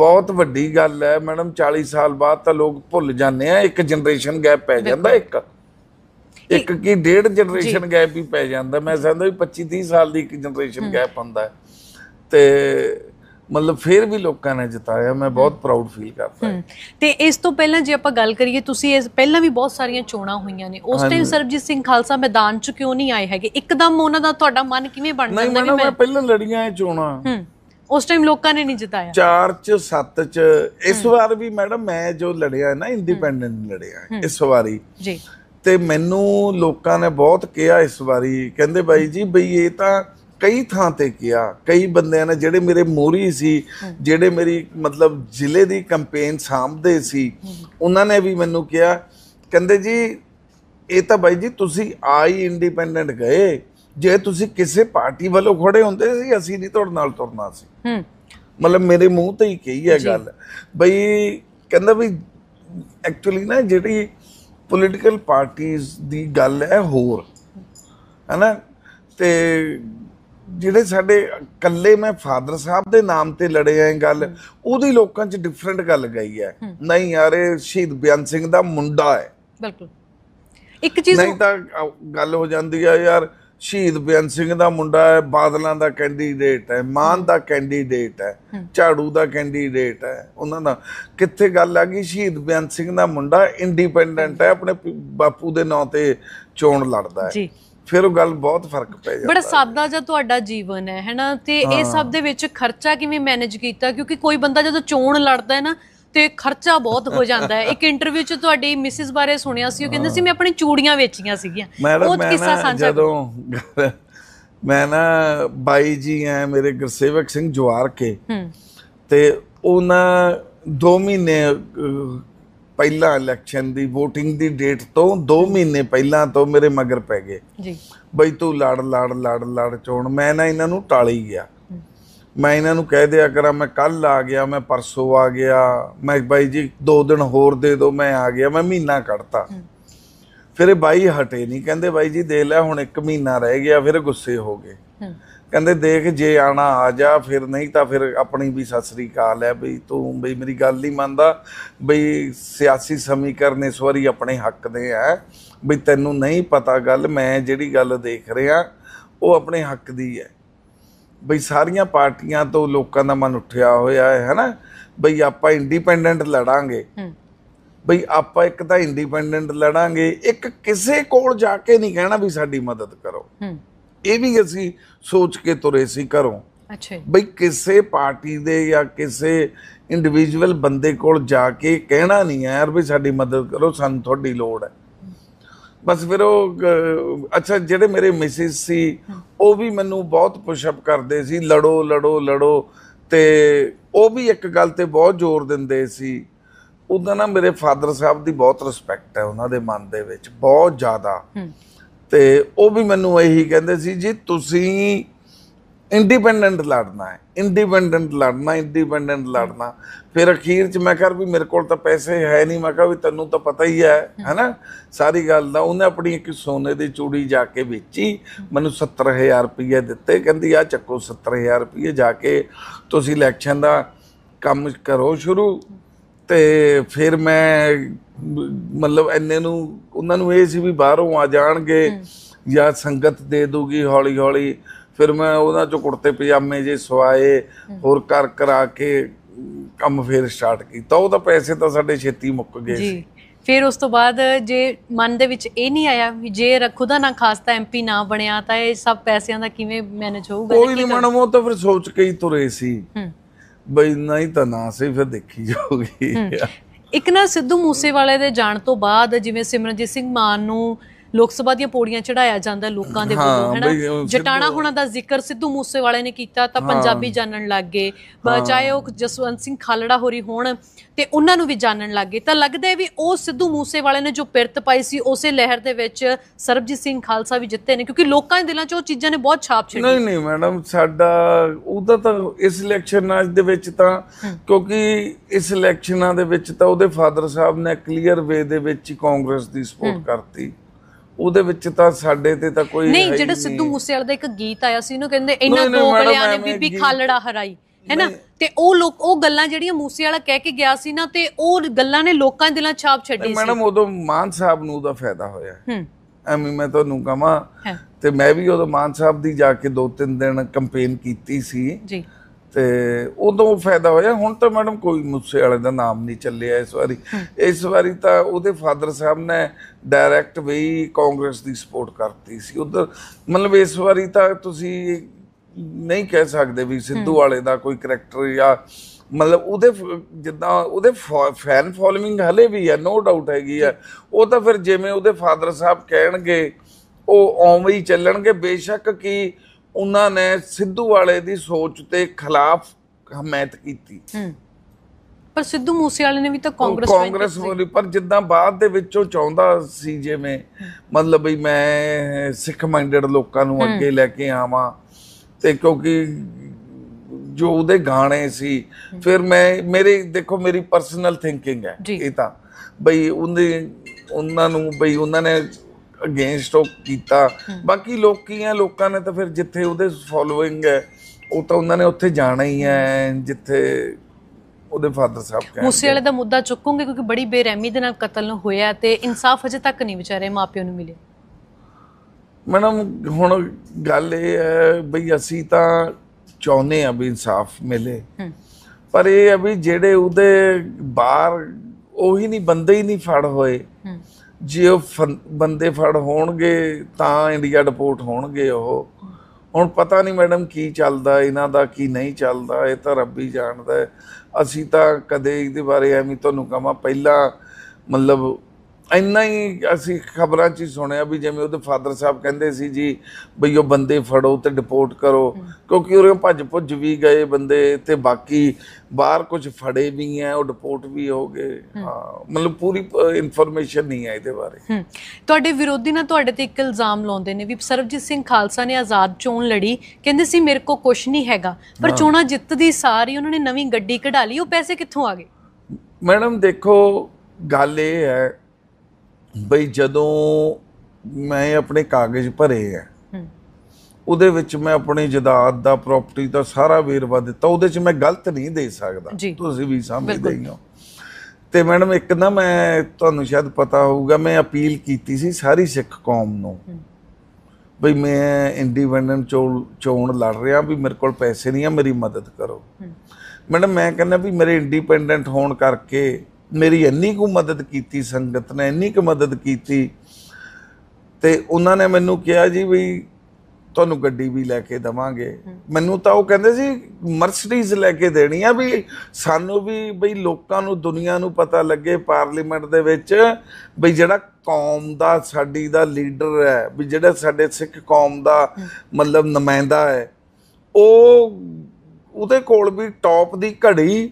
ਬਹੁਤ ਵੱਡੀ ਗੱਲ ਹੈ ਮੈਡਮ 40 ਸਾਲ ਬਾਅਦ ਤਾਂ ਲੋਕ ਭੁੱਲ ਜਾਂਦੇ ਆ ਇੱਕ ਜਨਰੇਸ਼ਨ ਗੈਪ ਪੈ ਜਾਂਦਾ ਇੱਕ ਇੱਕ ਕੀ ਡੇਢ ਜਨਰੇਸ਼ਨ ਗੈਪ ਵੀ ਪੈ ਜਾਂਦਾ ਮੈਂ ਕਹਿੰਦਾ ਵੀ 25 30 ਸਾਲ ਦੀ ਇੱਕ ਜਨਰੇਸ਼ਨ ਗੈਪ ਹੁੰਦਾ ਤੇ ਮਤਲਬ ਫੇਰ ਵੀ ਲੋਕਾਂ ਨੇ ਜਿਤਾਇਆ ਮੈਂ ਬਹੁਤ ਪ੍ਰਾਊਡ ਫੀਲ ਕਰਦਾ ਤੇ ਇਸ ਤੋਂ ਪਹਿਲਾਂ ਜੇ ਆਪਾਂ ਗੱਲ ਕਰੀਏ ਤੁਸੀਂ ਇਸ ਪਹਿਲਾਂ ਵੀ ਬਹੁਤ ਸਾਰੀਆਂ ਚੋਣਾਂ ਹੋਈਆਂ ਨੇ ਉਸ ਟਾਈਮ ਸਰਬਜੀਤ ਸਿੰਘ ਖਾਲਸਾ ਮੈਦਾਨ 'ਚ ਕਿਉਂ ਨਹੀਂ ਆਏ ਹੈਗੇ ਇੱਕਦਮ ਉਹਨਾਂ ਦਾ ਤੁਹਾਡਾ ਮਨ ਕਿਵੇਂ ਬਣ ਜਾਂਦਾ ਨਹੀਂ ਮੈਂ ਪਹਿਲਾਂ ਲੜੀਆਂ ਇਹ ਚੋਣਾਂ ਉਸ ਟਾਈਮ ਲੋਕਾਂ ਨੇ ਨਹੀਂ ਜਿਤਾਇਆ ਚਾਰ ਚ ਸੱਤ ਚ ਇਸ ਵਾਰ ਵੀ ਮੈਡਮ ਮੈਂ ਜੋ ਲੜਿਆ ਨਾ ਇੰਡੀਪੈਂਡੈਂਟ ਲੜਿਆ ਇਸ ਵਾਰੀ ਜੀ ਤੇ ਮੈਨੂੰ ਲੋਕਾਂ ਨੇ ਬਹੁਤ ਕਿਹਾ ਇਸ ਵਾਰੀ ਕਹਿੰਦੇ ਬਾਈ ਜੀ ਬਈ ਇਹ ਤਾਂ ਕਈ ਥਾਂ ਤੇ ਕਿਹਾ ਕਈ ਬੰਦਿਆਂ ਨੇ ਜਿਹੜੇ ਮੇਰੇ ਮੋਰੀ ਸੀ ਜਿਹੜੇ ਮੇਰੀ ਮਤਲਬ ਜ਼ਿਲ੍ਹੇ ਦੀ ਕੈਂਪੇਨ ਸਾਹਮਣੇ ਸੀ ਉਹਨਾਂ ਨੇ ਵੀ ਮੈਨੂੰ ਕਿਹਾ ਕਹਿੰਦੇ ਜੀ ਇਹ ਤਾਂ ਬਾਈ ਜੀ ਤੁਸੀਂ ਆਈ ਇੰਡੀਪੈਂਡੈਂਟ ਗਏ ਜੇ ਤੁਸੀਂ ਕਿਸੇ ਪਾਰਟੀ ਵੱਲੋਂ ਖੜੇ ਹੁੰਦੇ ਸੀ ਅਸੀਂ ਨਹੀਂ ਤੁਹਾਡੇ ਨਾਲ ਤੁਰਨਾ ਸੀ ਮਤਲਬ ਮੇਰੇ ਮੂੰਹ ਤੇ ਹੀ ਕਹੀ ਹੈ ਗੱਲ ਬਈ ਕਹਿੰਦਾ ਵੀ ਐਕਚੁਅਲੀ ਨਾ ਜਿਹੜੀ ਪੋਲੀਟੀਕਲ ਪਾਰਟੀਆਂ ਦੀ ਗੱਲ ਹੈ ਹੋਰ ਹੈਨਾ ਤੇ ਜਿਹੜੇ ਸਾਡੇ ਇਕੱਲੇ ਮੈਂ ਫਾਦਰ ਸਾਹਿਬ ਦੇ ਨਾਮ ਤੇ ਲੜੇ ਆਂ ਗੱਲ ਉਹਦੀ ਲੋਕਾਂ 'ਚ ਡਿਫਰੈਂਟ ਗੱਲ ਗਈ ਹੈ ਨਹੀਂ ਯਾਰ ਇਹ ਸ਼ਹੀਦ ਬਿਆਨ ਸਿੰਘ ਦਾ ਮੁੰਡਾ ਹੈ ਬਿਲਕੁਲ ਇੱਕ ਚੀਜ਼ ਨਹੀਂ ਤਾਂ ਗੱਲ ਹੋ ਜਾਂਦੀ ਆ ਯਾਰ ਸ਼ਹੀਦ ਬੇਅੰਤ ਸਿੰਘ ਦਾ ਮੁੰਡਾ ਹੈ ਬਾਦਲਾਂ ਦਾ ਕੈਂਡੀਡੇਟ ਹੈ ਮਾਨ ਦਾ ਕੈਂਡੀਡੇਟ ਹੈ ਝਾੜੂ ਦਾ ਕੈਂਡੀਡੇਟ ਹੈ ਉਹਨਾਂ ਦਾ ਕਿੱਥੇ ਗੱਲ ਆ ਗਈ ਸ਼ਹੀਦ ਬੇਅੰਤ ਸਿੰਘ ਦਾ ਮੁੰਡਾ ਇੰਡੀਪੈਂਡੈਂਟ ਹੈ ਆਪਣੇ ਬਾਪੂ ਦੇ ਨਾਂ ਤੇ ਚੋਣ ਲੜਦਾ ਹੈ ਜੀ ਫਿਰ ਉਹ ਗੱਲ ਬਹੁਤ ਫਰਕ ਪੈ ਜਾਂਦਾ ਬੜਾ ਸਾਦਾ ਜਿਹਾ ਤੁਹਾਡਾ ਜੀਵਨ ਹੈ ਹੈਨਾ ਤੇ ਇਹ ਸਭ ਦੇ ਵਿੱਚ ਖਰਚਾ ਕਿਵੇਂ ਮੈਨੇਜ ਕੀਤਾ ਕਿਉਂਕਿ ਕੋਈ ਬੰਦਾ ਜਦੋਂ ਚੋਣ ਲੜਦਾ ਹੈ ਨਾ ਤੇ ਖਰਚਾ ਬਹੁਤ ਹੋ ਜਾਂਦਾ ਹੈ ਇੱਕ ਇੰਟਰਵਿਊ 'ਚ ਤੁਹਾਡੀ ਮਿਸਿਸ ਬਾਰੇ ਸੁਣਿਆ ਸੀ ਉਹ ਕਹਿੰਦੇ ਸੀ ਮੈਂ ਆਪਣੀ ਚੂੜੀਆਂ ਵੇਚੀਆਂ ਸੀਗੀਆਂ ਉਹ ਕਿੱਸਾ ਸਾਂਝਾ ਜਦੋਂ ਮੈਂ ਨਾ ਬਾਈ ਜੀ ਐ ਮੇਰੇ ਗੁਰਸੇਵਕ ਸਿੰਘ ਜਵਾਰ ਕੇ ਤੇ ਉਹਨਾਂ 2 ਮਹੀਨੇ ਪਹਿਲਾ ਇਲੈਕਸ਼ਨ ਦੀ VOTING ਦੀ ਡੇਟ ਤੋਂ 2 ਮਹੀਨੇ ਪਹਿਲਾਂ ਤੋਂ ਮੇਰੇ ਮਗਰ ਪੈ ਗਏ ਜੀ ਬਈ ਤੂੰ ਲੜ ਲੜ ਲੜ ਲੜ ਚੋਣ ਮੈਂ ਨਾ ਇਹਨਾਂ ਨੂੰ ਟਾਲੀ ਗਿਆ ਮੈਂ ਇਹਨਾਂ ਨੂੰ ਕਹਿ ਦਿਆ ਕਰਾਂ ਮੈਂ ਕੱਲ ਆ ਗਿਆ ਮੈਂ ਪਰਸੋਂ ਆ ਗਿਆ ਮੈਂ ਬਾਈ ਜੀ ਦੋ ਦਿਨ ਹੋਰ ਦੇ ਦਿਓ ਮੈਂ ਆ ਗਿਆ ਮੈਂ ਮਹੀਨਾ ਕੱਢਤਾ ਫਿਰ ਇਹ ਬਾਈ ਹਟੇ ਨਹੀਂ ਕਹਿੰਦੇ ਬਾਈ ਜੀ ਦੇ ਲੈ ਹੁਣ ਇੱਕ ਮਹੀਨਾ ਰਹਿ ਗਿਆ ਫਿਰ ਗੁੱਸੇ ਹੋ ਗਏ ਕਹਿੰਦੇ ਦੇਖ ਜੇ ਆਣਾ ਆ ਜਾ ਫਿਰ ਨਹੀਂ ਤਾਂ ਫਿਰ ਆਪਣੀ ਵੀ ਸਸਰੀ ਕਾਲ ਹੈ ਬਈ ਤੂੰ ਬਈ ਮੇਰੀ ਗੱਲ ਨਹੀਂ ਮੰਨਦਾ ਬਈ ਸਿਆਸੀ ਸਮੀਕਰਨ ਇਸ ਵਾਰੀ ਆਪਣੇ ਹੱਕ ਦੇ ਹੈ ਬਈ ਤੈਨੂੰ ਨਹੀਂ ਪਤਾ ਗੱਲ ਮੈਂ ਜਿਹੜੀ ਗੱਲ ਦੇਖ ਰਿਹਾ ਉਹ ਆਪਣੇ ਹੱਕ ਦੀ ਹੈ ਬਈ ਸਾਰੀਆਂ ਪਾਰਟੀਆਂ ਤੋਂ ਲੋਕਾਂ ਦਾ ਮਨ ਉੱਠਿਆ ਹੋਇਆ ਹੈ ਹੈਨਾ ਬਈ ਆਪਾਂ ਇੰਡੀਪੈਂਡੈਂਟ ਲੜਾਂਗੇ ਬਈ ਆਪਾਂ ਇੱਕ ਤਾਂ ਇੰਡੀਪੈਂਡੈਂਟ ਲੜਾਂਗੇ ਇੱਕ ਕਿਸੇ ਕੋਲ ਜਾ ਕੇ ਨਹੀਂ ਕਹਿਣਾ ਵੀ ਸਾਡੀ ਮਦਦ ਕਰੋ ਇਹ ਵੀ ਅਸੀਂ ਸੋਚ ਕੇ ਤੁਰੇ ਸੀ ਕਰੋ ਅੱਛਾ ਬਈ ਕਿਸੇ ਪਾਰਟੀ ਦੇ ਜਾਂ ਕਿਸੇ ਇੰਡੀਵਿਜੂਅਲ ਬੰਦੇ ਕੋਲ ਜਾ ਕੇ ਕਹਿਣਾ ਨਹੀਂ ਹੈ ਯਾਰ ਵੀ ਸਾਡੀ ਮਦਦ ਕਰੋ ਸਾਨੂੰ ਤੁਹਾਡੀ ਲੋੜ ਹੈ ਬਸ ਫਿਰ ਉਹ ਅੱਛਾ ਜਿਹੜੇ ਮੇਰੇ ਮਿਸਿਸ ਸੀ ਉਹ ਵੀ ਮੈਨੂੰ ਬਹੁਤ ਪੁਸ਼ ਅਪ ਕਰਦੇ ਸੀ ਲੜੋ ਲੜੋ ਲੜੋ ਤੇ ਉਹ ਵੀ ਇੱਕ ਗੱਲ ਤੇ ਬਹੁਤ ਜ਼ੋਰ ਦਿੰਦੇ ਸੀ ਉਹਦਾ ਨਾ ਮੇਰੇ ਫਾਦਰ ਸਾਹਿਬ ਦੀ ਬਹੁਤ ਰਿਸਪੈਕਟ ਹੈ ਉਹਨਾਂ ਦੇ ਮਨ ਦੇ ਵਿੱਚ ਬਹੁਤ ਜ਼ਿਆਦਾ ਤੇ ਉਹ ਵੀ ਮੈਨੂੰ ਇਹੀ ਕਹਿੰਦੇ ਸੀ ਜੀ ਤੁਸੀਂ ਇੰਡੀਪੈਂਡੈਂਟ ਲੜਨਾ ਹੈ ਇੰਡੀਪੈਂਡੈਂਟ ਲੜਨਾ ਇੰਡੀਪੈਂਡੈਂਟ ਲੜਨਾ ਫਿਰ ਅਖੀਰ ਚ ਮੈਂ ਕਹਾਂ ਵੀ ਮੇਰੇ ਕੋਲ ਤਾਂ ਪੈਸੇ ਹੈ ਨਹੀਂ ਮੈਂ ਕਹਾਂ ਵੀ ਤੈਨੂੰ ਤਾਂ ਪਤਾ ਹੀ ਹੈ ਹੈਨਾ ਸਾਰੀ ਗੱਲ ਦਾ ਉਹਨੇ ਆਪਣੀ ਇੱਕ ਸੋਨੇ ਦੀ ਚੂੜੀ ਜਾ ਕੇ ਵੇਚੀ ਮੈਨੂੰ 70000 ਰੁਪਏ ਦਿੱਤੇ ਕਹਿੰਦੀ ਆ ਚੱਕੋ 70000 ਰੁਪਏ ਜਾ ਕੇ ਤੁਸੀਂ ਇਲੈਕਸ਼ਨ ਦਾ ਕੰਮ ਕਰੋ ਸ਼ੁਰੂ ਤੇ ਫਿਰ ਮੈਂ ਮਤਲਬ ਐਨੇ ਨੂੰ ਉਹਨਾਂ ਨੂੰ ਇਹ ਸੀ ਵੀ ਬਾਹਰੋਂ ਆ ਜਾਣਗੇ ਜਾਂ ਸੰਗਤ ਦੇ ਦੂਗੀ ਹੌਲੀ ਹੌਲੀ ਫਿਰ ਮੈਂ ਉਹਨਾਂ ਚੋਂ ਕੁੜਤੇ ਪਜਾਮੇ ਜੇ ਸਵਾਏ ਹੋਰ ਕਰ ਕਰਾ ਕੇ ਕੰਮ ਫੇਰ ਸਟਾਰਟ ਕੀਤਾ ਉਹ ਤਾਂ ਪੈਸੇ ਤਾਂ ਸਾਡੇ ਛੇਤੀ ਮੁੱਕ ਗਏ ਜੀ ਫਿਰ ਉਸ ਤੋਂ ਬਾਅਦ ਜੇ ਮਨ ਦੇ ਵਿੱਚ ਇਹ ਨਹੀਂ ਆਇਆ ਵੀ ਜੇ ਖੁਦਾ ਨਾ ਖਾਸਤਾ ਐਮਪੀ ਨਾ ਬਣਿਆ ਤਾਂ ਇਹ ਸਭ ਪੈਸਿਆਂ ਦਾ ਕਿਵੇਂ ਮੈਨੇਜ ਹੋਊਗਾ ਕੋਈ ਨਹੀਂ ਮਨ ਉਹ ਤਾਂ ਫਿਰ ਸੋਚ ਕੇ ਹੀ ਤੁਰੇ ਸੀ ਬਈ ਨਹੀਂ ਤਾਂ ਨਾ ਸੀ ਫਿਰ ਦੇਖੀ ਜਾਊਗੀ ਇੱਕ ਨਾ ਸਿੱਧੂ ਮੂਸੇਵਾਲੇ ਦੇ ਜਾਣ ਤੋਂ ਬਾਅਦ ਜਿਵੇਂ ਸਿਮਰਨਜੀਤ ਸਿੰਘ ਮਾਨ ਨੂੰ ਲੋਕ ਸਭਾ ਦੀਆਂ ਪੌੜੀਆਂ ਚੜਾਇਆ ਜਾਂਦਾ ਲੋਕਾਂ ਦੇ ਵੱਲੋਂ ਹੈਨਾ ਜਟਾਣਾ ਹੋਣਾ ਦਾ ਜ਼ਿਕਰ ਸਿੱਧੂ ਮੂਸੇਵਾਲੇ ਨੇ ਕੀਤਾ ਤਾਂ ਪੰਜਾਬੀ ਜਾਣਨ ਲੱਗ ਗਏ ਚਾਹੇ ਉਹ ਜਸਵੰਤ ਸਿੰਘ ਖਾਲੜਾ ਹੋਰੀ ਹੋਣ ਤੇ ਉਹਨਾਂ ਨੂੰ ਵੀ ਜਾਣਨ ਲੱਗ ਗਏ ਤਾਂ ਲੱਗਦਾ ਵੀ ਉਹ ਸਿੱਧੂ ਮੂਸੇਵਾਲੇ ਨੇ ਜੋ ਪਿਰਤ ਪਾਈ ਸੀ ਉਸੇ ਲਹਿਰ ਦੇ ਵਿੱਚ ਸਰਬਜੀਤ ਸਿੰਘ ਖਾਲਸਾ ਵੀ ਜਿੱਤੇ ਨੇ ਕਿਉਂਕਿ ਲੋਕਾਂ ਦੇ ਦਿਲਾਂ 'ਚ ਉਹ ਚੀਜ਼ਾਂ ਨੇ ਬਹੁਤ ਛਾਪ ਛੱਡੀ ਨਹੀਂ ਨਹੀਂ ਮੈਡਮ ਸਾਡਾ ਉਹਦਾ ਤਾਂ ਇਸ ਇਲੈਕਸ਼ਨ ਦੇ ਵਿੱਚ ਤਾਂ ਕਿਉਂਕਿ ਇਸ ਇਲੈਕਸ਼ਨਾਂ ਦੇ ਵਿੱਚ ਤਾਂ ਉਹਦੇ ਫਾਦਰ ਸਾਹਿਬ ਨੇ ਕਲੀਅਰ ਵੇ ਦੇ ਵਿੱਚ ਕਾਂਗਰਸ ਦੀ ਸਪੋਰਟ ਕਰਤੀ ਉਹਦੇ ਵਿੱਚ ਤਾਂ ਸਾਡੇ ਤੇ ਤਾਂ ਕੋਈ ਨਹੀਂ ਜਿਹੜਾ ਸਿੱਧੂ ਮੂਸੇਵਾਲੇ ਦਾ ਇੱਕ ਗੀਤ ਆਇਆ ਸੀ ਉਹਨੂੰ ਕਹਿੰਦੇ ਇਹਨਾਂ ਕੋਕਲਿਆਂ ਨੇ ਬੀਬੀ ਖਾਲੜਾ ਹਰਾਈ ਹੈਨਾ ਤੇ ਉਹ ਲੋਕ ਉਹ ਗੱਲਾਂ ਜਿਹੜੀਆਂ ਮੂਸੇ ਵਾਲਾ ਕਹਿ ਕੇ ਗਿਆ ਸੀ ਨਾ ਤੇ ਉਹ ਗੱਲਾਂ ਨੇ ਲੋਕਾਂ ਦੇ ਦਿਲਾਂ ਛਾਪ ਛੱਡੀ ਸੀ ਮੈਡਮ ਉਦੋਂ ਮਾਨ ਸਾਹਿਬ ਨੂੰ ਉਹਦਾ ਫਾਇਦਾ ਹੋਇਆ ਹੂੰ ਐਵੇਂ ਮੈਂ ਤੁਹਾਨੂੰ ਕਹਾਂ ਤੇ ਮੈਂ ਵੀ ਉਦੋਂ ਮਾਨ ਸਾਹਿਬ ਦੀ ਜਾ ਕੇ ਦੋ ਤਿੰਨ ਦਿਨ ਕੈਂਪੇਨ ਕੀਤੀ ਸੀ ਜੀ ਤੇ ਉਦੋਂ ਫਾਇਦਾ ਹੋਇਆ ਹੁਣ ਤਾਂ ਮੈਡਮ ਕੋਈ ਮੁੱਸੇ ਵਾਲੇ ਦਾ ਨਾਮ ਨਹੀਂ ਚੱਲਿਆ ਇਸ ਵਾਰੀ ਇਸ ਵਾਰੀ ਤਾਂ ਉਹਦੇ ਫਾਦਰ ਸਾਹਿਬ ਨੇ ਡਾਇਰੈਕਟ ਵੀ ਕਾਂਗਰਸ ਦੀ ਸਪੋਰਟ ਕਰਤੀ ਸੀ ਉਧਰ ਮਤਲਬ ਇਸ ਵਾਰੀ ਤਾਂ ਤੁਸੀਂ ਨਹੀਂ ਕਹਿ ਸਕਦੇ ਵੀ ਸਿੱਧੂ ਵਾਲੇ ਦਾ ਕੋਈ ਕੈਰੈਕਟਰ ਜਾਂ ਮਤਲਬ ਉਹਦੇ ਜਿੱਦਾਂ ਉਹਦੇ ਫੈਨ ਫੋਲੋਇੰਗ ਹਲੇ ਵੀ ਹੈ ਨੋ ਡਾਊਟ ਹੈਗੀ ਆ ਉਹ ਤਾਂ ਫਿਰ ਜਿਵੇਂ ਉਹਦੇ ਫਾਦਰ ਸਾਹਿਬ ਕਹਿਣਗੇ ਉਹ ਓਵੇਂ ਹੀ ਚੱਲਣਗੇ ਬੇਸ਼ੱਕ ਕਿ ਉਹਨਾਂ ਨੇ ਸਿੱਧੂ ਵਾਲੇ ਦੀ ਸੋਚ ਤੇ ਖਿਲਾਫ ਹਮਾਇਤ ਕੀਤੀ ਪਰ ਸਿੱਧੂ ਮੂਸੇ ਵਾਲੇ ਨੇ ਵੀ ਤਾਂ ਕਾਂਗਰਸ ਕਾਂਗਰਸ ਵਾਲੀ ਪਰ ਜਿੱਦਾਂ ਬਾਅਦ ਦੇ ਵਿੱਚ ਉਹ ਚਾਹੁੰਦਾ ਸੀ ਜਿਵੇਂ ਮਤਲਬ ਵੀ ਮੈਂ ਸਿੱਖ ਮਾਈਂਡਡ ਲੋਕਾਂ ਨੂੰ ਅੱਗੇ ਲੈ ਕੇ ਆਵਾਂ ਤੇ ਕਿਉਂਕਿ ਜੋ ਉਹਦੇ ਗਾਣੇ ਸੀ ਫਿਰ ਮੈਂ ਮੇਰੇ ਦੇਖੋ ਮੇਰੀ ਪਰਸਨਲ ਥਿੰਕਿੰਗ ਹੈ ਇਹ ਤਾਂ ਬਈ ਉਹਦੇ ਉਹਨਾਂ ਨੂੰ ਬਈ ਉਹਨਾਂ ਨੇ ਅਗੇਂਸਟ ਉਹ ਕੀਤਾ ਬਾਕੀ ਲੋਕੀ ਆ ਲੋਕਾਂ ਨੇ ਤਾਂ ਫਿਰ ਜਿੱਥੇ ਉਹਦੇ ਫੋਲੋਇੰਗ ਹੈ ਉਹ ਤਾਂ ਉਹਨਾਂ ਨੇ ਉੱਥੇ ਜਾਣਾ ਹੀ ਹੈ ਜਿੱਥੇ ਉਹਦੇ ਫਾਦਰ ਸਾਹਿਬ ਕਹਿੰਦੇ ਮੂਸੇ ਵਾਲੇ ਦਾ ਮੁੱਦਾ ਚੁੱਕੂਗੇ ਕਿਉਂਕਿ ਬੜੀ ਬੇਰਹਿਮੀ ਦੇ ਨਾਲ ਕਤਲ ਨੂੰ ਹੋਇਆ ਤੇ ਇਨਸਾਫ ਅਜੇ ਤੱਕ ਨਹੀਂ ਵਿਚਾਰੇ ਮਾਪਿਆਂ ਨੂੰ ਮਿਲੇ ਮੈਡਮ ਹੁਣ ਗੱਲ ਇਹ ਹੈ ਬਈ ਅਸੀਂ ਤਾਂ ਚਾਹੁੰਦੇ ਆ ਵੀ ਇਨਸਾਫ ਮਿਲੇ ਪਰ ਇਹ ਹੈ ਵੀ ਜਿਹੜੇ ਉਹਦੇ ਬਾਹਰ ਉਹੀ ਨਹੀਂ ਬੰਦੇ ਹੀ ਨਹੀਂ ਫੜ ਹੋਏ ਜੇ ਉਹ ਬੰਦੇ ਫੜ ਹੋਣਗੇ ਤਾਂ ਇੰਡੀਆ ਡਿਪੋਰਟ ਹੋਣਗੇ ਉਹ ਹੁਣ ਪਤਾ ਨਹੀਂ ਮੈਡਮ ਕੀ ਚੱਲਦਾ ਇਹਨਾਂ ਦਾ ਕੀ ਨਹੀਂ ਚੱਲਦਾ ਇਹ ਤਾਂ ਰੱਬ ਹੀ ਜਾਣਦਾ ਅਸੀਂ ਤਾਂ ਕਦੇ ਇਹਦੇ ਬਾਰੇ ਐਵੇਂ ਤੁਹਾਨੂੰ ਕਹਾਂ ਪਹਿਲਾਂ ਮਤਲਬ ਇੰਨਾ ਹੀ ਅਸੀਂ ਖਬਰਾਂ 'ਚ ਹੀ ਸੁਣਿਆ ਵੀ ਜਿਵੇਂ ਉਹਦੇ ਫਾਦਰ ਸਾਹਿਬ ਕਹਿੰਦੇ ਸੀ ਜੀ ਬਈ ਉਹ ਬੰਦੇ ਫੜੋ ਤੇ ਡਿਪੋਰਟ ਕਰੋ ਕਿਉਂਕਿ ਉਹ ਭੱਜ ਭੁੱਜ ਵੀ ਗਏ ਬੰਦੇ ਤੇ ਬਾਕੀ ਬਾਹਰ ਕੁਝ ਫੜੇ ਵੀ ਆ ਉਹ ਡਿਪੋਰਟ ਵੀ ਹੋ ਗਏ ਹਾਂ ਮਤਲਬ ਪੂਰੀ ਇਨਫੋਰਮੇਸ਼ਨ ਨਹੀਂ ਆਈ ਇਹਦੇ ਬਾਰੇ ਤੁਹਾਡੇ ਵਿਰੋਧੀ ਨਾਲ ਤੁਹਾਡੇ ਤੇ ਇੱਕ ਇਲਜ਼ਾਮ ਲਾਉਂਦੇ ਨੇ ਵੀ ਸਰਬਜੀਤ ਸਿੰਘ ਖਾਲਸਾ ਨੇ ਆਜ਼ਾਦ ਚੋਣ ਲੜੀ ਕਹਿੰਦੇ ਸੀ ਮੇਰੇ ਕੋ ਕੁਝ ਨਹੀਂ ਹੈਗਾ ਪਰ ਚੋਣਾ ਜਿੱਤਦੀ ਸਾਰੀ ਉਹਨਾਂ ਨੇ ਨਵੀਂ ਗੱਡੀ ਕਢਾ ਲਈ ਉਹ ਪੈਸੇ ਕਿੱਥੋਂ ਆ ਗਏ ਮੈਡਮ ਦੇਖੋ ਗੱਲ ਇਹ ਹੈ ਬਈ ਜਦੋਂ ਮੈਂ ਆਪਣੇ ਕਾਗਜ਼ ਭਰੇ ਆ ਉਹਦੇ ਵਿੱਚ ਮੈਂ ਆਪਣੀ ਜਾਇਦਾਦ ਦਾ ਪ੍ਰਾਪਰਟੀ ਦਾ ਸਾਰਾ ਵੇਰਵਾ ਦਿੱਤਾ ਉਹਦੇ 'ਚ ਮੈਂ ਗਲਤ ਨਹੀਂ ਦੇ ਸਕਦਾ ਤੁਸੀਂ ਵੀ ਸਮਝਦੇ ਹੀ ਹੋ ਤੇ ਮੈਡਮ ਇੱਕ ਨਾ ਮੈਂ ਤੁਹਾਨੂੰ ਸ਼ਾਇਦ ਪਤਾ ਹੋਊਗਾ ਮੈਂ ਅਪੀਲ ਕੀਤੀ ਸੀ ਸਾਰੀ ਸਿੱਖ ਕੌਮ ਨੂੰ ਬਈ ਮੈਂ ਇੰਡੀਪੈਂਡੈਂਟ ਚੋਣ ਲੜ ਰਿਹਾ ਵੀ ਮੇਰੇ ਕੋਲ ਪੈਸੇ ਨਹੀਂ ਆ ਮੇਰੀ ਮਦਦ ਕਰੋ ਮੈਡਮ ਮੈਂ ਕਹਿੰਦਾ ਵੀ ਮੇਰੇ ਇੰਡੀਪੈਂਡੈਂਟ ਹੋਣ ਕਰਕੇ ਮੇਰੀ ਇੰਨੀ ਕੁ ਮਦਦ ਕੀਤੀ ਸੰਗਤ ਨੇ ਇੰਨੀ ਕੁ ਮਦਦ ਕੀਤੀ ਤੇ ਉਹਨਾਂ ਨੇ ਮੈਨੂੰ ਕਿਹਾ ਜੀ ਵੀ ਤੁਹਾਨੂੰ ਗੱਡੀ ਵੀ ਲੈ ਕੇ ਦਵਾਂਗੇ ਮੈਨੂੰ ਤਾਂ ਉਹ ਕਹਿੰਦੇ ਸੀ ਮਰਸੀਡੀਜ਼ ਲੈ ਕੇ ਦੇਣੀ ਆ ਵੀ ਸਾਨੂੰ ਵੀ ਬਈ ਲੋਕਾਂ ਨੂੰ ਦੁਨੀਆ ਨੂੰ ਪਤਾ ਲੱਗੇ ਪਾਰਲੀਮੈਂਟ ਦੇ ਵਿੱਚ ਬਈ ਜਿਹੜਾ ਕੌਮ ਦਾ ਸਾਡੀ ਦਾ ਲੀਡਰ ਹੈ ਵੀ ਜਿਹੜਾ ਸਾਡੇ ਸਿੱਖ ਕੌਮ ਦਾ ਮਤਲਬ ਨੁਮਾਇੰਦਾ ਹੈ ਉਹ ਉਹਦੇ ਕੋਲ ਵੀ ਟੌਪ ਦੀ ਘੜੀ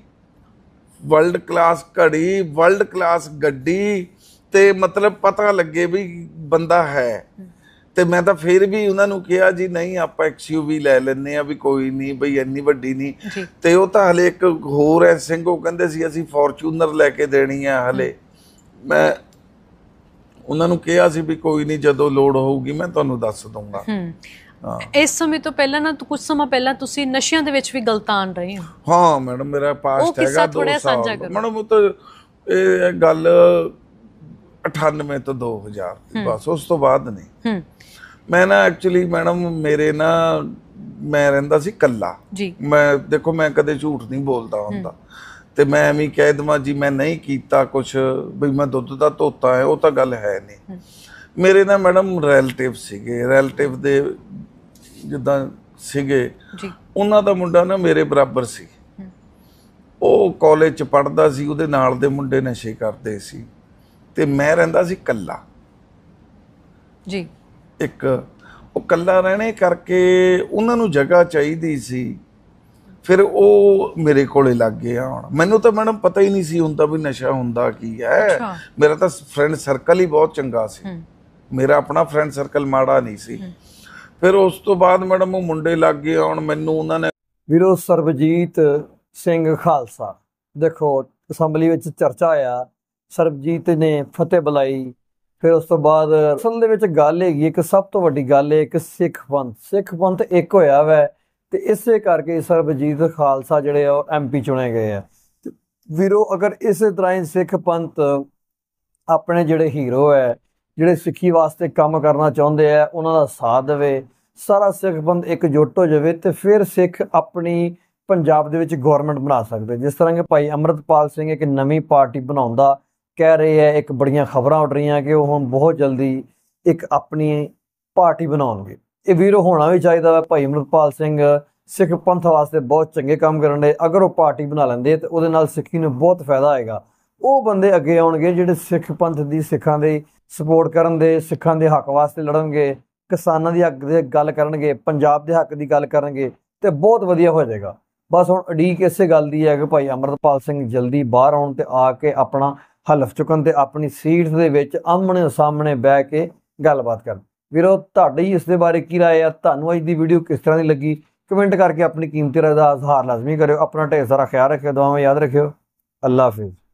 ਵਰਲਡ ਕਲਾਸ ਘੜੀ ਵਰਲਡ ਕਲਾਸ ਗੱਡੀ ਤੇ ਮਤਲਬ ਪਤਾ ਲੱਗੇ ਵੀ ਬੰਦਾ ਹੈ ਤੇ ਮੈਂ ਤਾਂ ਫਿਰ ਵੀ ਉਹਨਾਂ ਨੂੰ ਕਿਹਾ ਜੀ ਨਹੀਂ ਆਪਾਂ ਐਕਸਯੂਵੀ ਲੈ ਲੈਨੇ ਆ ਵੀ ਕੋਈ ਨਹੀਂ ਬਈ ਇੰਨੀ ਵੱਡੀ ਨਹੀਂ ਤੇ ਉਹ ਤਾਂ ਹਲੇ ਇੱਕ ਹੋਰ ਐ ਸਿੰਘ ਉਹ ਕਹਿੰਦੇ ਸੀ ਅਸੀਂ ਫੋਰਚੂਨਰ ਲੈ ਕੇ ਦੇਣੀ ਆ ਹਲੇ ਮੈਂ ਉਹਨਾਂ ਨੂੰ ਕਿਹਾ ਸੀ ਵੀ ਕੋਈ ਨਹੀਂ ਜਦੋਂ ਲੋਡ ਹੋਊਗੀ ਮੈਂ ਤੁਹਾਨੂੰ ਦੱਸ ਦਊਂਗਾ ਇਸ ਸਮੇਂ ਤੋਂ ਪਹਿਲਾਂ ਨਾ ਕੁਝ ਸਮਾਂ ਪਹਿਲਾਂ ਤੁਸੀਂ ਨਸ਼ਿਆਂ ਦੇ ਵਿੱਚ ਵੀ ਗਲਤਾਨ ਰਹੇ ਹੋ ਹਾਂ ਮੈਡਮ ਮੇਰਾ ਪਾਸਟ ਹੈਗਾ ਦੋ ਸਾਲ ਮੈਡਮ ਉਹ ਤਾਂ ਇਹ ਗੱਲ 98 ਤੋਂ 2000 ਬਸ ਉਸ ਤੋਂ ਬਾਅਦ ਨਹੀਂ ਹੂੰ ਮੈਂ ਨਾ ਐਕਚੁਅਲੀ ਮੈਡਮ ਮੇਰੇ ਨਾ ਮੈਂ ਰਹਿੰਦਾ ਸੀ ਕੱਲਾ ਮੈਂ ਦੇਖੋ ਮੈਂ ਕਦੇ ਝੂਠ ਨਹੀਂ ਬੋਲਦਾ ਹੁੰਦਾ ਤੇ ਮੈਂ ਐਵੇਂ ਕਹਿ ਦਵਾਂ ਜੀ ਮੈਂ ਨਹੀਂ ਕੀਤਾ ਕੁਝ ਵੀ ਮੈਂ ਦੁੱਧ ਦਾ ਧੋਤਾ ਹੈ ਉਹ ਤਾਂ ਗੱਲ ਹੈ ਨਹੀਂ ਮੇਰੇ ਨਾਲ ਮੈਡਮ ਰਿਲੇਟਿਵ ਸੀਗੇ ਰਿਲੇਟਿਵ ਦੇ ਜਿੱਦਾਂ ਸੀਗੇ ਉਹਨਾਂ ਦਾ ਮੁੰਡਾ ਨਾ ਮੇਰੇ ਬਰਾਬਰ ਸੀ ਉਹ ਕਾਲਜ ਚ ਪੜਦਾ ਸੀ ਉਹਦੇ ਨਾਲ ਦੇ ਮੁੰਡੇ ਨਸ਼ੇ ਕਰਦੇ ਸੀ ਤੇ ਮੈਂ ਰਹਿੰਦਾ ਸੀ ਕੱਲਾ ਜੀ ਇੱਕ ਉਹ ਕੱਲਾ ਰਹਿਣੇ ਕਰਕੇ ਉਹਨਾਂ ਨੂੰ ਜਗ੍ਹਾ ਚਾਹੀਦੀ ਸੀ ਫਿਰ ਉਹ ਮੇਰੇ ਕੋਲੇ ਲੱਗ ਗਏ ਹੁਣ ਮੈਨੂੰ ਤਾਂ ਮੈਡਮ ਪਤਾ ਹੀ ਨਹੀਂ ਸੀ ਹੁੰਦਾ ਵੀ ਨਸ਼ਾ ਹੁੰਦਾ ਕੀ ਹੈ ਮੇਰਾ ਤਾਂ ਫਰੈਂਡ ਸਰਕਲ ਹੀ ਬਹੁਤ ਚੰਗਾ ਸੀ ਮੇਰਾ ਆਪਣਾ ਫਰੈਂਡ ਸਰਕਲ ਮਾੜਾ ਨਹੀਂ ਸੀ ਫਿਰ ਉਸ ਤੋਂ ਬਾਅਦ ਮੈਡਮ ਉਹ ਮੁੰਡੇ ਲੱਗ ਗਏ ਆਉਣ ਮੈਨੂੰ ਉਹਨਾਂ ਨੇ ਵੀਰੋ ਸਰਬਜੀਤ ਸਿੰਘ ਖਾਲਸਾ ਦੇਖੋ ਅਸੈਂਬਲੀ ਵਿੱਚ ਚਰਚਾ ਆਇਆ ਸਰਬਜੀਤ ਨੇ ਫਤਿਹ ਬੁਲਾਈ ਫਿਰ ਉਸ ਤੋਂ ਬਾਅਦ ਅਸਲ ਦੇ ਵਿੱਚ ਗੱਲ ਹੈਗੀ ਇੱਕ ਸਭ ਤੋਂ ਵੱਡੀ ਗੱਲ ਹੈ ਕਿ ਸਿੱਖ ਪੰਥ ਸਿੱਖ ਪੰਥ ਇੱਕ ਹੋਇਆ ਵੈ ਤੇ ਇਸੇ ਕਰਕੇ ਸਰਬਜੀਤ ਖਾਲਸਾ ਜਿਹੜੇ ਆ ਉਹ ਐਮਪੀ ਚੁਣੇ ਗਏ ਆ ਵੀਰੋ ਅਗਰ ਇਸੇ ਤਰ੍ਹਾਂ ਸਿੱਖ ਪੰਥ ਆਪਣੇ ਜਿਹੜੇ ਹੀਰੋ ਹੈ ਜਿਹੜੇ ਸਿੱਖੀ ਵਾਸਤੇ ਕੰਮ ਕਰਨਾ ਚਾਹੁੰਦੇ ਆ ਉਹਨਾਂ ਦਾ ਸਾਥ ਦੇਵੇ ਸਾਰਾ ਸਿੱਖ ਬੰਦ ਇਕਜੁੱਟ ਹੋ ਜਾਵੇ ਤੇ ਫਿਰ ਸਿੱਖ ਆਪਣੀ ਪੰਜਾਬ ਦੇ ਵਿੱਚ ਗਵਰਨਮੈਂਟ ਬਣਾ ਸਕਦੇ ਜਿਸ ਤਰ੍ਹਾਂ ਕਿ ਭਾਈ ਅਮਰਤਪਾਲ ਸਿੰਘ ਇੱਕ ਨਵੀਂ ਪਾਰਟੀ ਬਣਾਉਂਦਾ ਕਹਿ ਰਹੇ ਆ ਇੱਕ ਬੜੀਆਂ ਖਬਰਾਂ ਉੱਡ ਰਹੀਆਂ ਕਿ ਉਹ ਹੁਣ ਬਹੁਤ ਜਲਦੀ ਇੱਕ ਆਪਣੀ ਪਾਰਟੀ ਬਣਾਉਣਗੇ ਇਹ ਵੀਰੋ ਹੋਣਾ ਵੀ ਚਾਹੀਦਾ ਹੈ ਭਾਈ ਅਮਰਤਪਾਲ ਸਿੰਘ ਸਿੱਖ ਪੰਥ ਵਾਸਤੇ ਬਹੁਤ ਚੰਗੇ ਕੰਮ ਕਰਨ ਦੇ ਅਗਰ ਉਹ ਪਾਰਟੀ ਬਣਾ ਲੈਂਦੇ ਤੇ ਉਹਦੇ ਨਾਲ ਸਿੱਖੀ ਨੂੰ ਬਹੁਤ ਫਾਇਦਾ ਆਏਗਾ ਉਹ ਬੰਦੇ ਅੱਗੇ ਆਉਣਗੇ ਜਿਹੜੇ ਸਿੱਖ ਪੰਥ ਦੀ ਸਿੱਖਾਂ ਦੇ ਸਪੋਰਟ ਕਰਨ ਦੇ ਸਿੱਖਾਂ ਦੇ ਹੱਕ ਵਾਸਤੇ ਲੜਨਗੇ ਕਿਸਾਨਾਂ ਦੀ ਹੱਕ ਦੇ ਗੱਲ ਕਰਨਗੇ ਪੰਜਾਬ ਦੇ ਹੱਕ ਦੀ ਗੱਲ ਕਰਨਗੇ ਤੇ ਬਹੁਤ ਵਧੀਆ ਹੋ ਜਾਏਗਾ ਬਸ ਹੁਣ ਅਡੀਕ ਇਸੇ ਗੱਲ ਦੀ ਹੈ ਕਿ ਭਾਈ ਅਮਰਪਾਲ ਸਿੰਘ ਜਲਦੀ ਬਾਹਰ ਆਉਣ ਤੇ ਆ ਕੇ ਆਪਣਾ ਹਲਫ ਚੁਕਣ ਤੇ ਆਪਣੀ ਸੀਟ ਦੇ ਵਿੱਚ ਆਮਣੇ ਸਾਹਮਣੇ ਬਹਿ ਕੇ ਗੱਲਬਾਤ ਕਰਨ ਵੀਰੋ ਤੁਹਾਡੀ ਇਸ ਦੇ ਬਾਰੇ ਕੀ رائے ਆ ਤੁਹਾਨੂੰ ਅੱਜ ਦੀ ਵੀਡੀਓ ਕਿਸ ਤਰ੍ਹਾਂ ਦੀ ਲੱਗੀ ਕਮੈਂਟ ਕਰਕੇ ਆਪਣੀ ਕੀਮਤੀ ਰਾਏ ਦਾ ਇਜ਼ਹਾਰ ਲਾਜ਼ਮੀ ਕਰਿਓ ਆਪਣਾ ਢੇਰ ਸਾਰਾ ਖਿਆਲ ਰੱਖਿਓ ਦੁਆਵਾਂ ਯਾਦ ਰੱਖਿਓ ਅੱਲਾ ਹਾਫਿਜ਼